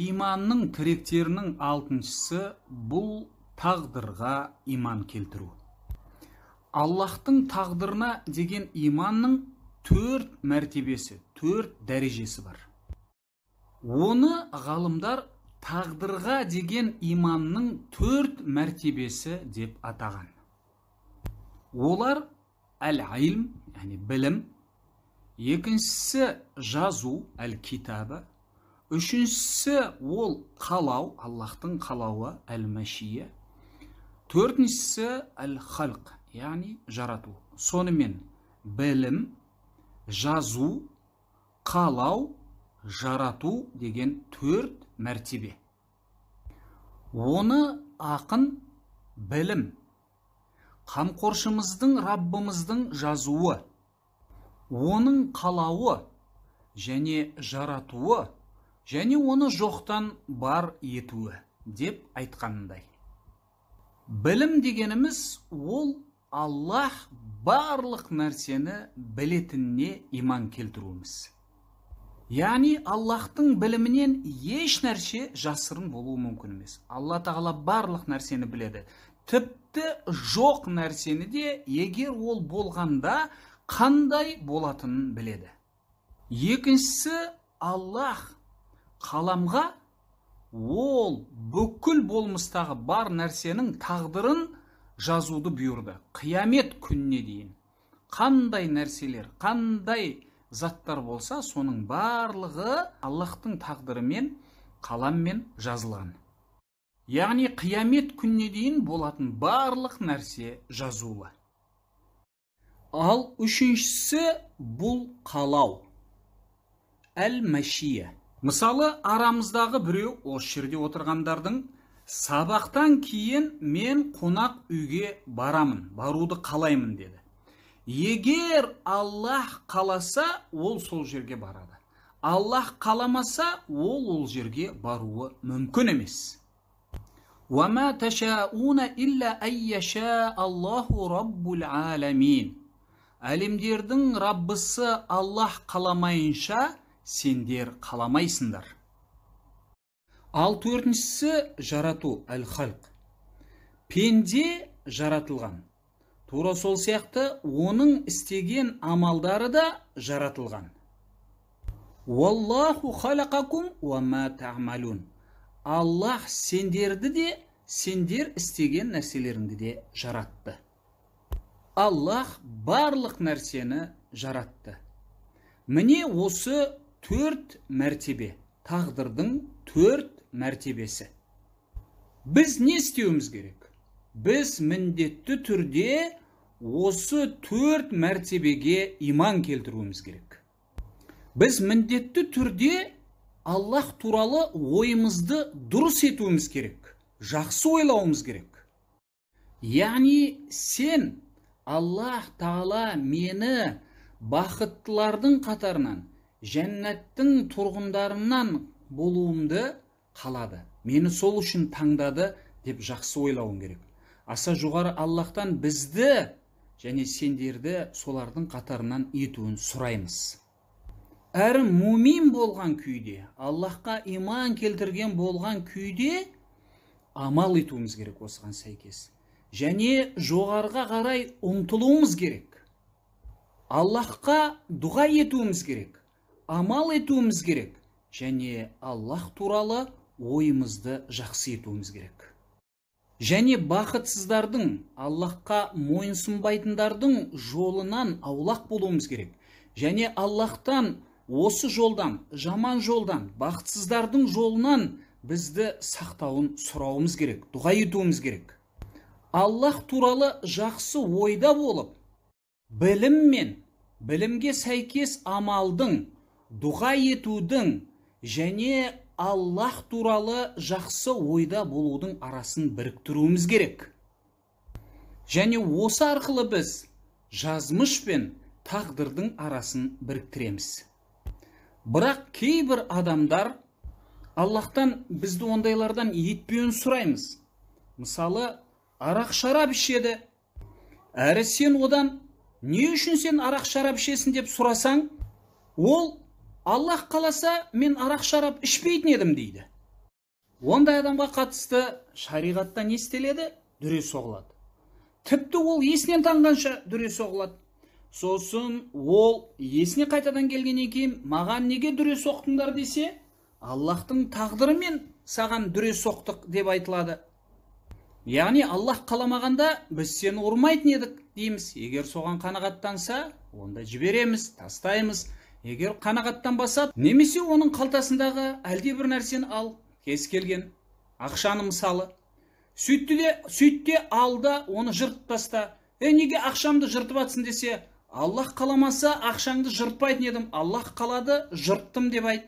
иманның тіректерінің алтыншысы бұл тағдырға иман келтіру аллаһтың тағдырына деген иманның төрт мәртебесі төрт дәрежесі бар оны ғалымдар тағдырға деген иманның төрт мәртебесі деп атаған олар әл айлм яғни білім екіншісі жазу әл китабы үшіншісі ол қалау аллаһтың қалауы әл мәшия төртіншісі әл халқ яғни жарату сонымен білім жазу қалау жарату деген төрт мәртебе оны ақын білім қамқоршымыздың раббымыздың жазуы оның қалауы және жаратуы және оны жоқтан бар етуі деп айтқанындай білім дегеніміз ол аллах барлық нәрсені білетініне иман келтіруіміз яғни аллахтың білімінен еш нәрсе жасырын болуы мүмкін емес алла тағала барлық нәрсені біледі тіпті жоқ нәрсені де егер ол болғанда қандай болатынын біледі екіншісі аллах қаламға ол бүкіл болмыстағы бар нәрсенің тағдырын жазуды бұйырды қиямет күніне дейін қандай нәрселер қандай заттар болса соның барлығы аллаһтың тағдырымен қаламмен жазылған яғни қиямет күніне дейін болатын барлық нәрсе жазулы ал үшіншісі бұл қалау әл мәшия мысалы арамыздағы біреу осы жерде отырғандардың сабақтан кейін мен қонақ үйге барамын баруды қалаймын деді егер аллах қаласа ол сол жерге барады аллах қаламаса ол ол жерге баруы мүмкін емес әлемдердің раббысы аллах қаламайынша сендер қаламайсыңдар ал төртіншісі жарату әл халқ пенде жаратылған тура сол сияқты оның істеген амалдары да жаратылған уаллаху халақакум уама тағмалун аллах сендерді де сендер істеген нәрселеріңді де жаратты аллах барлық нәрсені жаратты міне осы төрт мәртебе тағдырдың төрт мәртебесі біз не істеуіміз керек біз міндетті түрде осы төрт мәртебеге иман келтіруіміз керек біз міндетті түрде аллах туралы ойымызды дұрыс етуіміз керек жақсы ойлауымыз керек яғни сен аллах тағала мені бақыттылардың қатарынан жәннаттың тұрғындарынан болуымды қалады мені сол үшін таңдады деп жақсы ойлауың керек аса жоғары аллахтан бізді және сендерді солардың қатарынан етуін сұраймыз әрі мумин болған күйде аллахқа иман келтірген болған күйде амал етуіміз керек осыған сәйкес және жоғарыға қарай ұмтылуымыз керек аллахқа дұға етуіміз керек амал етуіміз керек және аллах туралы ойымызды жақсы етуіміз керек және бақытсыздардың аллахқа мойынсұнбайтындардың жолынан аулақ болуымыз керек және аллахтан осы жолдан жаман жолдан бақытсыздардың жолынан бізді сақтауын сұрауымыз керек дұға етуіміз керек аллах туралы жақсы ойда болып білім мен білімге сәйкес амалдың дұға етудің және аллах туралы жақсы ойда болудың арасын біріктіруіміз керек және осы арқылы біз жазмыш пен тағдырдың арасын біріктіреміз бірақ кейбір адамдар аллахтан бізді ондайлардан етпеуін сұраймыз мысалы арақ шарап ішеді әрі сен одан не үшін сен арақ шарап ішесің деп сұрасаң ол аллах қаласа мен арақ шарап ішпейтін едім дейді ондай адамға қатысты шариғатта не істеледі дүре соғылады тіпті ол есінен танғанша дүре соғылады сосын ол есіне қайтадан келгеннен кейін маған неге дүре соқтыңдар десе аллахтың тағдырымен саған дүре соқтық деп айтылады яғни аллах қаламағанда біз сені ұрмайтын едік дейміз егер соған қанағаттанса онда жібереміз тастаймыз егер қанағаттан басат немесе оның қалтасындағы әлде бір нәрсені ал кез келген ақшаны мысалы сөйтті де сөйт оны жыртып таста е неге ақшамды жыртып жатсың десе аллах қаламаса ақшаңды жыртпайтын едім аллах қалады жырттым деп айт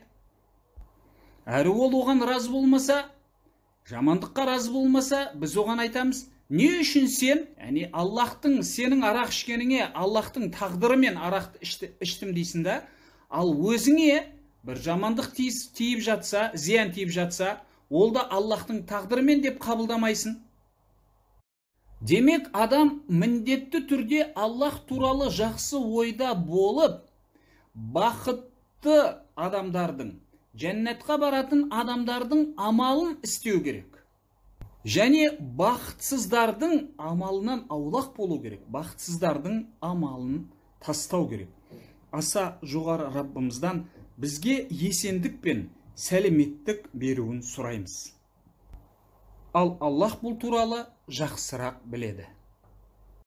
әрі ол оған разы болмаса жамандыққа разы болмаса біз оған айтамыз не үшін сен яғни аллахтың сенің арақ ішкеніңе аллахтың тағдырымен арақты іштім дейсің да ал өзіңе бір жамандық тиіп жатса зиян тиіп жатса ол да аллаһтың тағдырымен деп қабылдамайсың демек адам міндетті түрде аллаһ туралы жақсы ойда болып бақытты адамдардың жәннатқа баратын адамдардың амалын істеу керек және бақытсыздардың амалынан аулақ болу керек бақытсыздардың амалын тастау керек аса жоғары Раббымыздан бізге есендік пен сәлеметтік беруін сұраймыз ал Аллах бұл туралы жақсырақ біледі